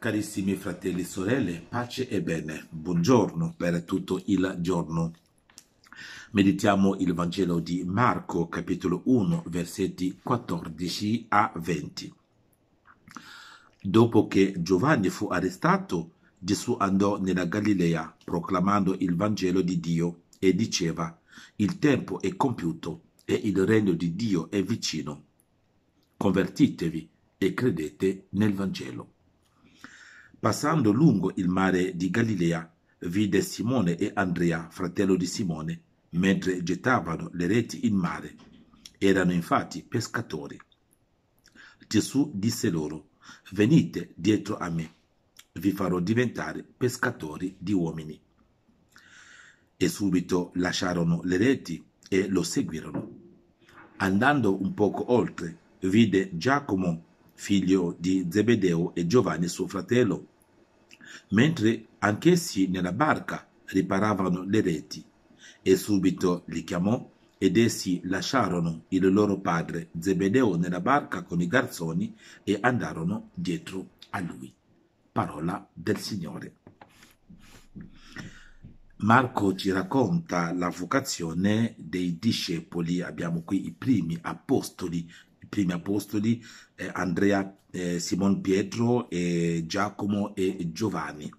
Carissimi fratelli e sorelle, pace e bene, buongiorno per tutto il giorno. Meditiamo il Vangelo di Marco, capitolo 1, versetti 14 a 20. Dopo che Giovanni fu arrestato, Gesù andò nella Galilea proclamando il Vangelo di Dio e diceva, il tempo è compiuto e il regno di Dio è vicino. Convertitevi e credete nel Vangelo. Passando lungo il mare di Galilea, vide Simone e Andrea, fratello di Simone, mentre gettavano le reti in mare. Erano infatti pescatori. Gesù disse loro, venite dietro a me, vi farò diventare pescatori di uomini. E subito lasciarono le reti e lo seguirono. Andando un poco oltre, vide Giacomo figlio di Zebedeo, e Giovanni suo fratello, mentre anch'essi nella barca riparavano le reti. E subito li chiamò ed essi lasciarono il loro padre Zebedeo nella barca con i garzoni e andarono dietro a lui. Parola del Signore. Marco ci racconta la vocazione dei discepoli, abbiamo qui i primi apostoli primi apostoli eh, Andrea, eh, Simon Pietro, eh, Giacomo e Giovanni.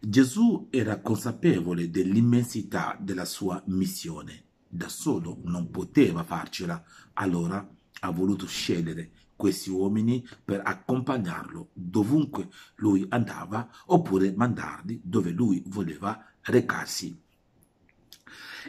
Gesù era consapevole dell'immensità della sua missione, da solo non poteva farcela, allora ha voluto scegliere questi uomini per accompagnarlo dovunque lui andava oppure mandarli dove lui voleva recarsi.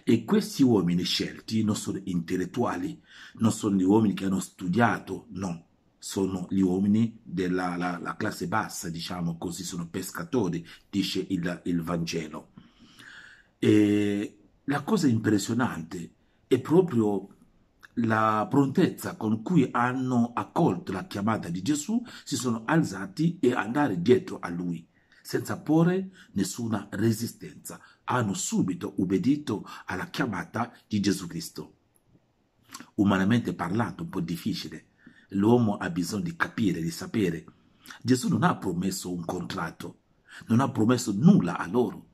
E questi uomini scelti non sono intellettuali, non sono gli uomini che hanno studiato, no, sono gli uomini della la, la classe bassa, diciamo così, sono pescatori, dice il, il Vangelo. E la cosa impressionante è proprio la prontezza con cui hanno accolto la chiamata di Gesù, si sono alzati e andare dietro a lui senza porre nessuna resistenza. Hanno subito obbedito alla chiamata di Gesù Cristo. Umanamente parlando, un po' difficile. L'uomo ha bisogno di capire, di sapere. Gesù non ha promesso un contratto, non ha promesso nulla a loro.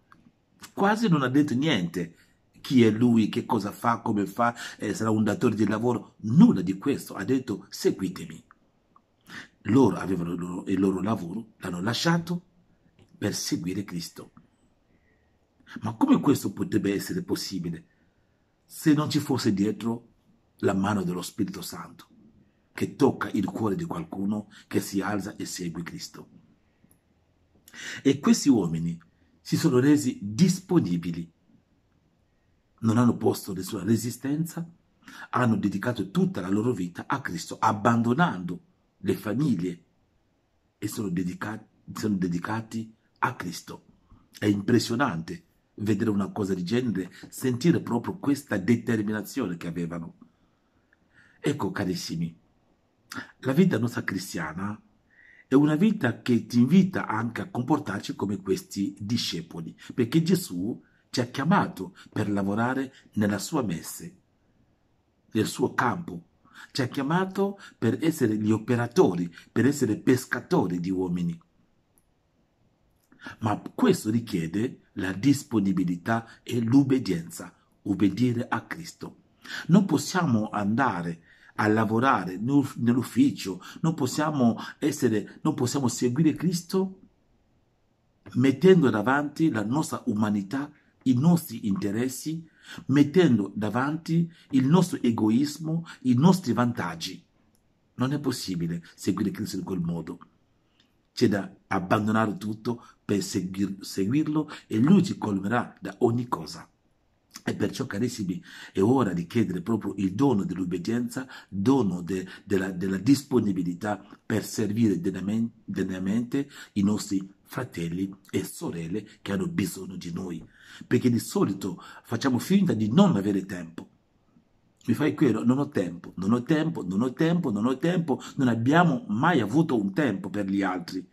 Quasi non ha detto niente. Chi è lui, che cosa fa, come fa, eh, sarà un datore di lavoro. Nulla di questo. Ha detto seguitemi. Loro avevano il loro, il loro lavoro, l'hanno lasciato per seguire Cristo. Ma come questo potrebbe essere possibile se non ci fosse dietro la mano dello Spirito Santo che tocca il cuore di qualcuno che si alza e segue Cristo? E questi uomini si sono resi disponibili, non hanno posto nessuna resistenza, hanno dedicato tutta la loro vita a Cristo, abbandonando le famiglie e sono dedicati, sono dedicati a Cristo. È impressionante vedere una cosa del genere, sentire proprio questa determinazione che avevano. Ecco, carissimi, la vita nostra cristiana è una vita che ti invita anche a comportarci come questi discepoli, perché Gesù ci ha chiamato per lavorare nella sua messe, nel suo campo, ci ha chiamato per essere gli operatori, per essere pescatori di uomini ma questo richiede la disponibilità e l'obbedienza, obbedire a Cristo. Non possiamo andare a lavorare nell'ufficio, non possiamo essere, non possiamo seguire Cristo mettendo davanti la nostra umanità, i nostri interessi, mettendo davanti il nostro egoismo, i nostri vantaggi. Non è possibile seguire Cristo in quel modo c'è da abbandonare tutto per seguir, seguirlo e lui ci colmerà da ogni cosa. E perciò, carissimi, è ora di chiedere proprio il dono dell'obbedienza, dono de, della, della, disponibilità per servire denamente, i nostri fratelli e sorelle che hanno bisogno di noi. Perché di solito facciamo finta di non avere tempo, mi fai quello, non ho tempo, non ho tempo, non ho tempo, non ho tempo, non abbiamo mai avuto un tempo per gli altri,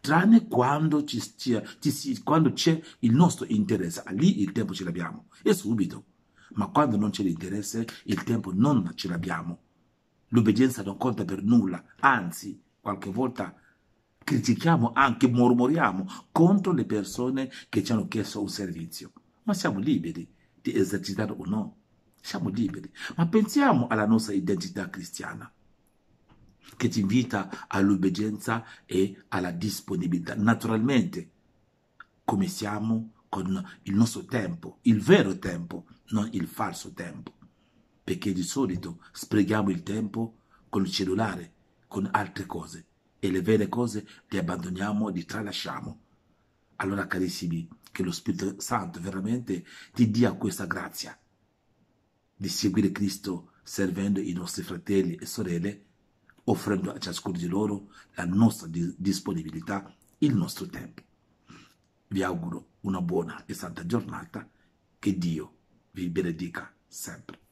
tranne quando, ci, ci, ci, quando c'è il nostro interesse, lì il tempo ce l'abbiamo, e subito, ma quando non c'è l'interesse il tempo non ce l'abbiamo, l'obbedienza non conta per nulla, anzi, qualche volta critichiamo anche, mormoriamo contro le persone che ci hanno chiesto un servizio, ma siamo liberi di esercitare o no siamo liberi, ma pensiamo alla nostra identità cristiana che ci invita all'obbedienza e alla disponibilità. Naturalmente, come siamo con il nostro tempo, il vero tempo, non il falso tempo, perché di solito sprechiamo il tempo con il cellulare, con altre cose, e le vere cose le abbandoniamo, le tralasciamo. Allora, carissimi, che lo Spirito Santo veramente ti dia questa grazia di seguire Cristo servendo i nostri fratelli e sorelle, offrendo a ciascuno di loro la nostra disponibilità, il nostro tempo. Vi auguro una buona e santa giornata, che Dio vi benedica sempre.